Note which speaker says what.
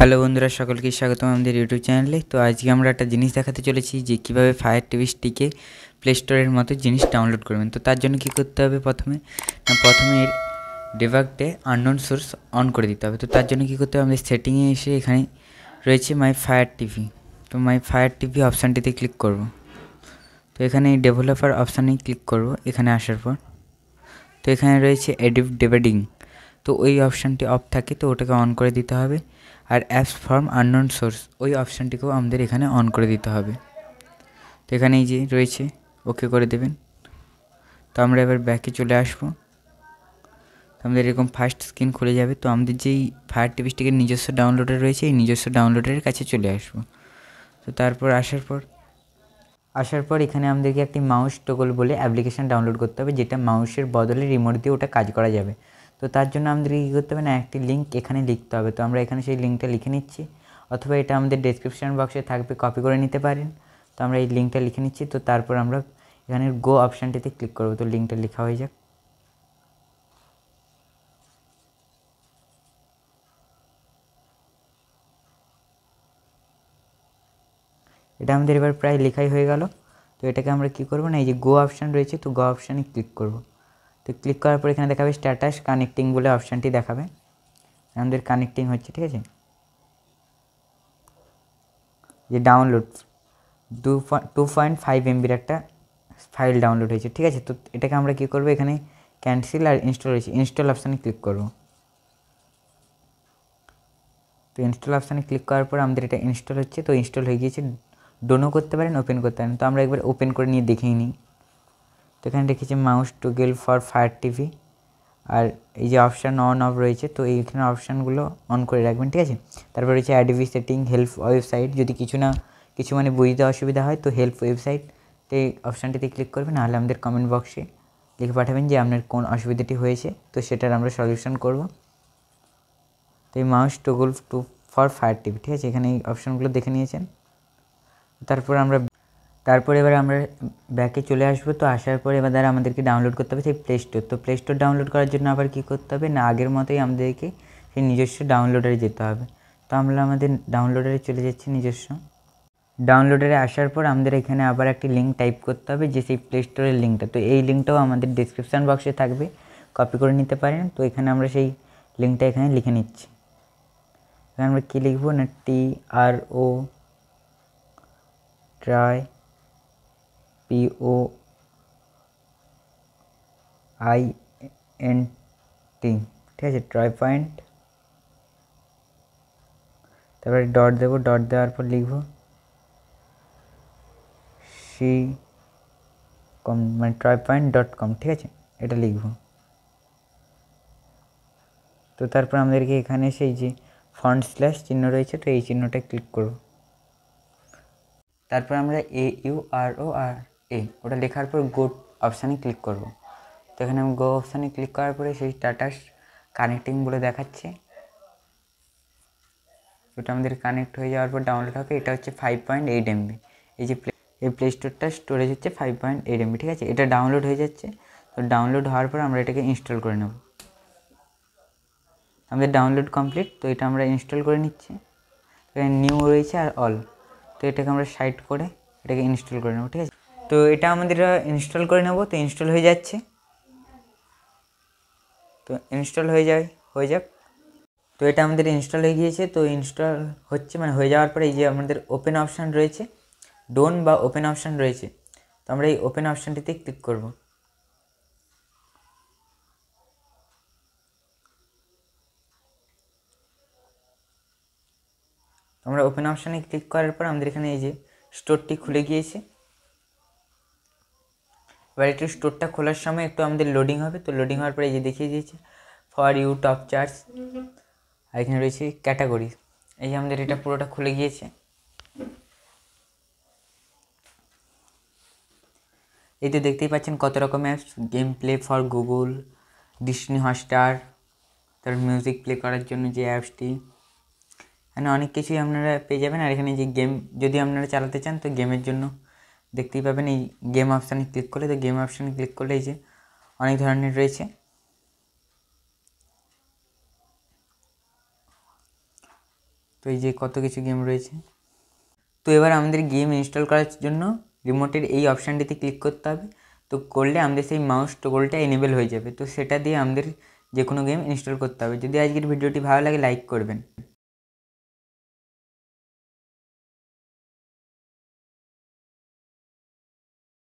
Speaker 1: hello বন্ধুরা সকলকে স্বাগতম আমাদের ইউটিউব চ্যানেলে তো আজকে আমরা একটা জিনিস দেখাতে চলেছি যে কীভাবে ফায়ার টিভি স্টিকে প্লে স্টোরের মতো জিনিস ডাউনলোড করবেন তো তার জন্য কি করতে হবে প্রথমে না প্রথমে এর ডেভাগটে আননোন সোর্স অন করে দিতে হবে তো তার জন্য কি করতে হবে আমাদের সেটিংয়ে এসে এখানে রয়েছে মাই ফায়ার টিভি তো মাই ফায়ার টিভি অপশানটিতে ক্লিক করব তো এখানে ডেভেলপার অপশানে ক্লিক করব এখানে আসার পর তো এখানে রয়েছে এডিভ ডেভেডিং তো ওই অপশানটি অফ থাকে তো ওটাকে অন করে দিতে হবে আর অ্যাপস ফর্ম আননোন সোর্স ওই অপশানটিকেও আমাদের এখানে অন করে দিতে হবে তো এখানেই যে রয়েছে ওকে করে দেবেন তো আমরা এবার ব্যাকে চলে আসবো আমাদের এরকম ফার্স্ট স্ক্রিন খুলে যাবে তো আমাদের যেই ফায়ার টিভি নিজস্ব ডাউনলোডার রয়েছে এই নিজস্ব ডাউনলোডারের কাছে চলে আসবো তো তারপর আসার পর আসার পর এখানে আমাদেরকে একটি মাউস টগল বলে অ্যাপ্লিকেশান ডাউনলোড করতে হবে যেটা মাউসের বদলে রিমোট দিয়ে ওটা কাজ করা যাবে তো তার জন্য আমাদেরকে কী করতে হবে না একটি লিঙ্ক এখানে লিখতে হবে তো আমরা এখানে সেই লিঙ্কটা লিখে নিচ্ছি অথবা এটা আমাদের ডেসক্রিপশান বক্সে থাকবে কপি করে নিতে পারেন তো আমরা এই লিঙ্কটা লিখে নিচ্ছি তো তারপর আমরা এখানে গো অপশানটিতে ক্লিক করবো তো লিঙ্কটা লেখা হয়ে যাক এটা আমাদের এবার প্রায় লেখাই হয়ে গেল তো এটাকে আমরা কি করব না এই যে গো অপশান রয়েছে তো গো অপশানে ক্লিক করব তো ক্লিক করার পর এখানে দেখাবে স্ট্যাটাস কানেক্টিং বলে অপশানটি দেখাবে আমাদের কানেক্টিং হচ্ছে ঠিক আছে যে ডাউনলোড দু টু পয়েন্ট ফাইভ এমবির একটা ফাইল ডাউনলোড হয়েছে ঠিক আছে তো এটাকে আমরা কী করবো এখানে ক্যান্সেল আর ইনস্টল হয়েছে ইনস্টল অপশানে ক্লিক করবো তো ইনস্টল অপশানে ক্লিক করার পর আমাদের এটা ইনস্টল হচ্ছে তো ইনস্টল হয়ে গিয়েছে ডোনো করতে পারেন ওপেন করতে পারেন তো আমরা একবার ওপেন করে নিয়ে দেখেই নিই তো এখানে রেখেছি mouse toggle for fire TV আর এই যে অপশান অন অফ রয়েছে তো এইখানে অপশানগুলো অন করে রাখবেন ঠিক আছে তারপর রয়েছে অ্যাডভি সেটিং হেল্প ওয়েবসাইট যদি কিছু না কিছু মানে বুঝতে অসুবিধা হয় তো হেল্প ওয়েবসাইট এই অপশানটিতে ক্লিক করবেন নাহলে আমাদের কমেন্ট বক্সে লিখে পাঠাবেন যে আপনার কোন অসুবিধাটি হয়েছে তো সেটার আমরা সলিউশন করব তো এই mouse toggle to for fire TV ঠিক আছে এখানে এই অপশানগুলো দেখে নিয়েছেন তারপর আমরা তারপরে এবার আমরা ব্যাকে চলে আসবো তো আসার পরে এবার দ্বারা আমাদেরকে ডাউনলোড করতে হবে সেই প্লে স্টোর তো প্লে স্টোর ডাউনলোড করার জন্য আবার কী করতে হবে না আগের মতোই আমাদেরকে সেই নিজস্ব ডাউনলোডারে যেতে হবে তো আমরা আমাদের ডাউনলোডারে চলে যাচ্ছি নিজস্ব ডাউনলোডারে আসার পর আমাদের এখানে আবার একটি লিঙ্ক টাইপ করতে হবে যে সেই প্লে স্টোরের লিঙ্কটা তো এই লিঙ্কটাও আমাদের ডিসক্রিপশান বক্সে থাকবে কপি করে নিতে পারেন তো এখানে আমরা সেই লিঙ্কটা এখানে লিখে নিচ্ছি আমরা কী লিখবো না T R O try P O I N T ঠিক আছে ট্রাই পয়েন্ট তারপরে ডট দেবো ডট দেওয়ার পর লিখব সি কম মানে ট্রাই পয়েন্ট ডট কম ঠিক আছে এটা লিখব তো তারপর আমাদেরকে এখানে সেই যে ফ্রন্ট স্ল্যাশ চিহ্ন রয়েছে তো এই চিহ্নটা ক্লিক করব তারপর আমরা এ ইউ আর ও আর এ ওটা লেখার পর গো অপশানে ক্লিক করব তো এখানে আমি গো অপশানে ক্লিক করার পরে সেই টাটাস কানেক্টিং বলে দেখাচ্ছে ওটা আমাদের কানেক্ট হয়ে যাওয়ার পর ডাউনলোড হবে এটা হচ্ছে ফাইভ পয়েন্ট এইট এমবি এই যে প্লে এই প্লে স্টোরটা স্টোরেজ হচ্ছে ফাইভ পয়েন্ট এইট এমবি ঠিক আছে এটা ডাউনলোড হয়ে যাচ্ছে তো ডাউনলোড হওয়ার পর আমরা এটাকে ইনস্টল করে নেব আমাদের ডাউনলোড কমপ্লিট তো এটা আমরা ইনস্টল করে নিচ্ছি নিউ রয়েছে আর অল তো এটাকে আমরা সাইড করে এটাকে ইনস্টল করে নেব ঠিক আছে তো এটা আমাদের ইনস্টল করে নেব তো ইনস্টল হয়ে যাচ্ছে তো ইনস্টল হয়ে যায় হয়ে যাক তো এটা আমাদের ইনস্টল হয়ে গিয়েছে তো ইনস্টল হচ্ছে মানে হয়ে যাওয়ার পরে এই যে আমাদের ওপেন অপশান রয়েছে ডোন বা ওপেন অপশান রয়েছে তো আমরা এই ওপেন অপশানটিতে ক্লিক করব আমরা ওপেন অপশানে ক্লিক করার পর আমাদের এখানে এই যে স্টোরটি খুলে গিয়েছে এবার একটু স্টোরটা খোলার সময় একটু আমাদের লোডিং হবে তো লোডিং হওয়ার পরে যে দেখিয়ে দিয়েছে ফর ইউ টপ চার্জ আর এখানে রয়েছে ক্যাটাগরি এই যে আমাদের এটা পুরোটা খুলে গিয়েছে এই তো দেখতেই পাচ্ছেন কত রকম apps game play for Google Disney Hotstar তার মিউজিক প্লে করার জন্য যে অ্যাপসটি মানে অনেক কিছুই আপনারা পেয়ে যাবেন আর এখানে যে গেম যদি আপনারা চালাতে চান তো গেমের জন্য দেখতেই পাবেন এই গেম অপশানে ক্লিক করলে তো গেম অপশানে ক্লিক করলে এই যে অনেক ধরনের রয়েছে তো এই যে কত কিছু গেম রয়েছে তো এবার আমাদের গেম ইনস্টল করার জন্য রিমোটের এই অপশানটিতে ক্লিক করতে হবে তো করলে আমাদের সেই মাউস টোগলটা এনেবেল হয়ে যাবে তো সেটা দিয়ে আমাদের যে কোনো গেম ইনস্টল করতে হবে যদি আজকের ভিডিওটি ভালো লাগে লাইক করবেন